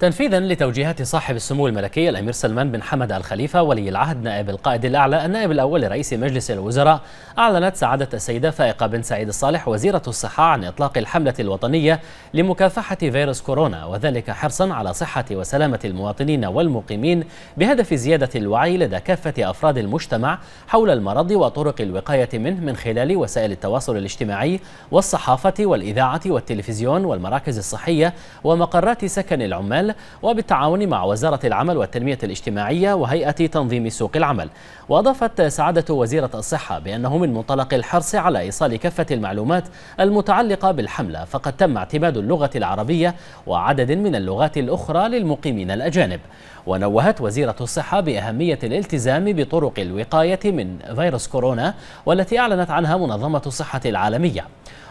تنفيذا لتوجيهات صاحب السمو الملكي الامير سلمان بن حمد الخليفه ولي العهد نائب القائد الاعلى النائب الاول لرئيس مجلس الوزراء اعلنت سعاده السيده فائقه بن سعيد الصالح وزيره الصحه عن اطلاق الحمله الوطنيه لمكافحه فيروس كورونا وذلك حرصا على صحه وسلامه المواطنين والمقيمين بهدف زياده الوعي لدى كافه افراد المجتمع حول المرض وطرق الوقايه منه من خلال وسائل التواصل الاجتماعي والصحافه والاذاعه والتلفزيون والمراكز الصحيه ومقرات سكن العمال العمل وبالتعاون مع وزارة العمل والتنمية الاجتماعية وهيئة تنظيم سوق العمل وأضافت سعادة وزيرة الصحة بأنه من منطلق الحرص على إيصال كافة المعلومات المتعلقة بالحملة فقد تم اعتماد اللغة العربية وعدد من اللغات الأخرى للمقيمين الأجانب ونوهت وزيرة الصحة بأهمية الالتزام بطرق الوقاية من فيروس كورونا والتي أعلنت عنها منظمة الصحة العالمية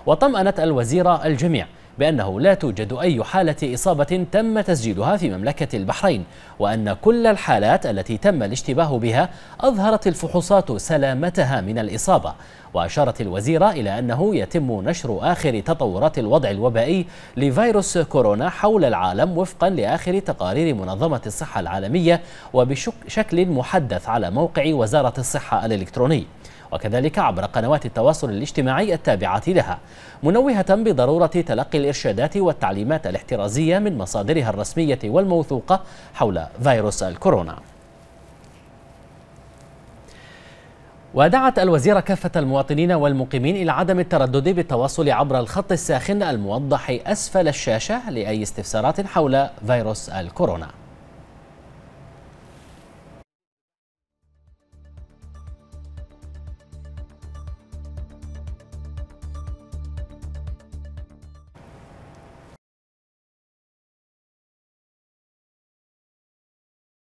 وطمأنت الوزيرة الجميع بأنه لا توجد أي حالة إصابة تم تسجيلها في مملكة البحرين وأن كل الحالات التي تم الاشتباه بها أظهرت الفحوصات سلامتها من الإصابة وأشارت الوزيرة إلى أنه يتم نشر آخر تطورات الوضع الوبائي لفيروس كورونا حول العالم وفقا لآخر تقارير منظمة الصحة العالمية وبشكل محدث على موقع وزارة الصحة الإلكتروني وكذلك عبر قنوات التواصل الاجتماعي التابعة لها منوهة بضرورة تلقي الإرشادات والتعليمات الاحترازية من مصادرها الرسمية والموثوقة حول فيروس الكورونا ودعت الوزيرة كافة المواطنين والمقيمين إلى عدم التردد بالتواصل عبر الخط الساخن الموضح أسفل الشاشة لأي استفسارات حول فيروس الكورونا